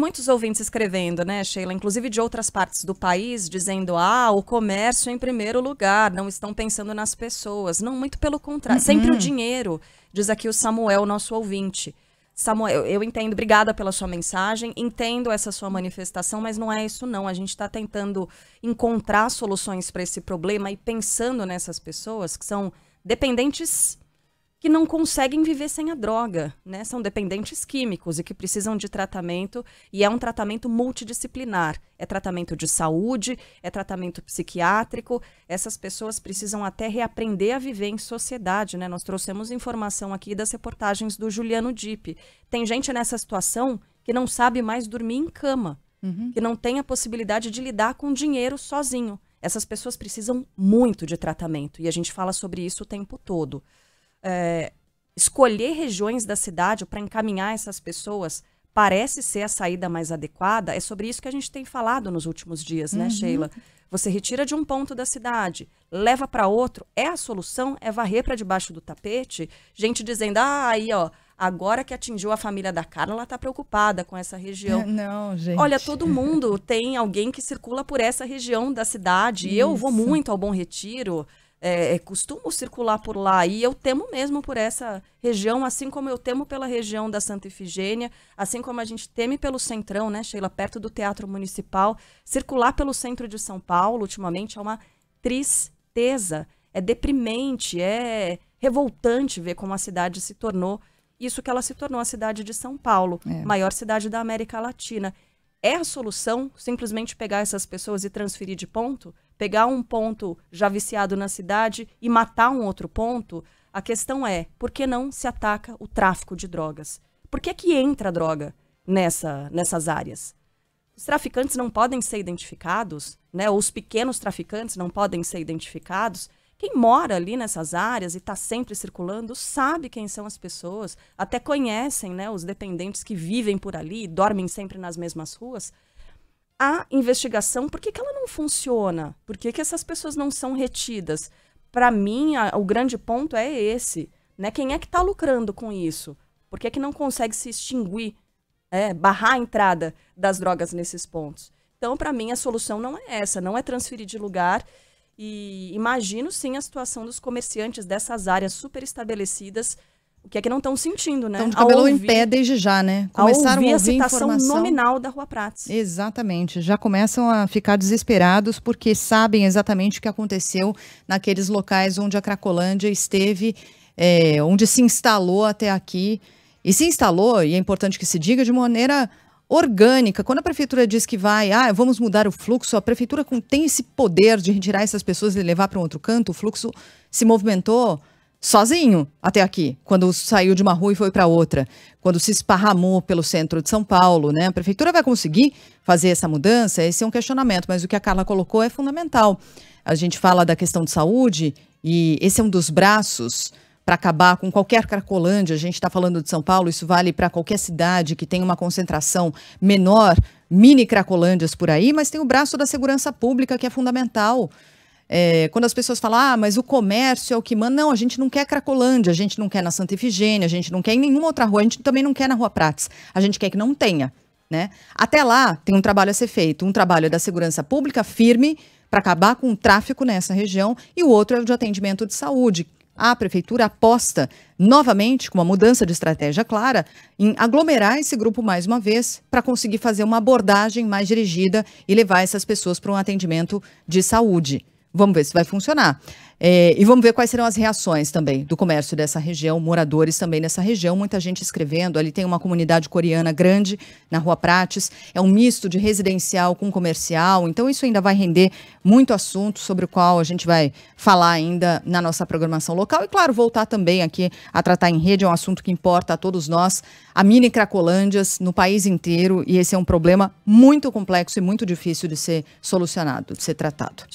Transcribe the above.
muitos ouvintes escrevendo, né, Sheila? Inclusive de outras partes do país, dizendo: ah, o comércio em primeiro lugar, não estão pensando nas pessoas. Não, muito pelo contrário. Uhum. Sempre o dinheiro, diz aqui o Samuel, nosso ouvinte. Samuel, eu entendo, obrigada pela sua mensagem, entendo essa sua manifestação, mas não é isso não. A gente está tentando encontrar soluções para esse problema e pensando nessas pessoas que são dependentes que não conseguem viver sem a droga, né? São dependentes químicos e que precisam de tratamento, e é um tratamento multidisciplinar. É tratamento de saúde, é tratamento psiquiátrico. Essas pessoas precisam até reaprender a viver em sociedade, né? Nós trouxemos informação aqui das reportagens do Juliano Dipe. Tem gente nessa situação que não sabe mais dormir em cama, uhum. que não tem a possibilidade de lidar com dinheiro sozinho. Essas pessoas precisam muito de tratamento e a gente fala sobre isso o tempo todo é, escolher regiões da cidade para encaminhar essas pessoas parece ser a saída mais adequada. É sobre isso que a gente tem falado nos últimos dias, né, uhum. Sheila? Você retira de um ponto da cidade, leva para outro. É a solução? É varrer para debaixo do tapete? Gente dizendo, ah, aí, ó, agora que atingiu a família da Carla, ela está preocupada com essa região. Não, gente. Olha, todo mundo tem alguém que circula por essa região da cidade. Isso. Eu vou muito ao Bom Retiro, é, é circular por lá e eu temo mesmo por essa região, assim como eu temo pela região da Santa Ifigênia, assim como a gente teme pelo Centrão, né, Sheila, perto do Teatro Municipal, circular pelo centro de São Paulo ultimamente é uma tristeza, é deprimente, é revoltante ver como a cidade se tornou isso que ela se tornou a cidade de São Paulo, é. maior cidade da América Latina. É a solução simplesmente pegar essas pessoas e transferir de ponto? pegar um ponto já viciado na cidade e matar um outro ponto, a questão é, por que não se ataca o tráfico de drogas? Por que que entra droga nessa, nessas áreas? Os traficantes não podem ser identificados, né? Os pequenos traficantes não podem ser identificados. Quem mora ali nessas áreas e está sempre circulando sabe quem são as pessoas, até conhecem né, os dependentes que vivem por ali, dormem sempre nas mesmas ruas a investigação, por que, que ela não funciona? Por que, que essas pessoas não são retidas? Para mim, a, o grande ponto é esse. Né? Quem é que está lucrando com isso? Por que, que não consegue se extinguir, é, barrar a entrada das drogas nesses pontos? Então, para mim, a solução não é essa, não é transferir de lugar. E imagino sim a situação dos comerciantes dessas áreas super estabelecidas o que é que não estão sentindo, né? Estão de cabelo ouvir, em pé desde já, né? Começaram a ouvir a, ouvir a citação informação. nominal da Rua Prates. Exatamente. Já começam a ficar desesperados porque sabem exatamente o que aconteceu naqueles locais onde a Cracolândia esteve, é, onde se instalou até aqui. E se instalou, e é importante que se diga, de maneira orgânica. Quando a prefeitura diz que vai, ah, vamos mudar o fluxo, a prefeitura tem esse poder de retirar essas pessoas e levar para um outro canto, o fluxo se movimentou sozinho até aqui, quando saiu de uma rua e foi para outra, quando se esparramou pelo centro de São Paulo, né? A prefeitura vai conseguir fazer essa mudança? Esse é um questionamento, mas o que a Carla colocou é fundamental. A gente fala da questão de saúde e esse é um dos braços para acabar com qualquer cracolândia. A gente está falando de São Paulo, isso vale para qualquer cidade que tem uma concentração menor, mini cracolândias por aí, mas tem o braço da segurança pública que é fundamental. É, quando as pessoas falam, ah, mas o comércio é o que manda. Não, a gente não quer Cracolândia, a gente não quer na Santa Efigênia, a gente não quer em nenhuma outra rua, a gente também não quer na Rua Prates. A gente quer que não tenha. Né? Até lá, tem um trabalho a ser feito. Um trabalho é da segurança pública firme para acabar com o tráfico nessa região e o outro é o de atendimento de saúde, a prefeitura aposta novamente, com uma mudança de estratégia clara, em aglomerar esse grupo mais uma vez para conseguir fazer uma abordagem mais dirigida e levar essas pessoas para um atendimento de saúde. Vamos ver se vai funcionar. É, e vamos ver quais serão as reações também do comércio dessa região, moradores também nessa região, muita gente escrevendo. Ali tem uma comunidade coreana grande na Rua Prates, é um misto de residencial com comercial, então isso ainda vai render muito assunto sobre o qual a gente vai falar ainda na nossa programação local. E claro, voltar também aqui a tratar em rede, é um assunto que importa a todos nós, a mini Cracolândias no país inteiro, e esse é um problema muito complexo e muito difícil de ser solucionado, de ser tratado.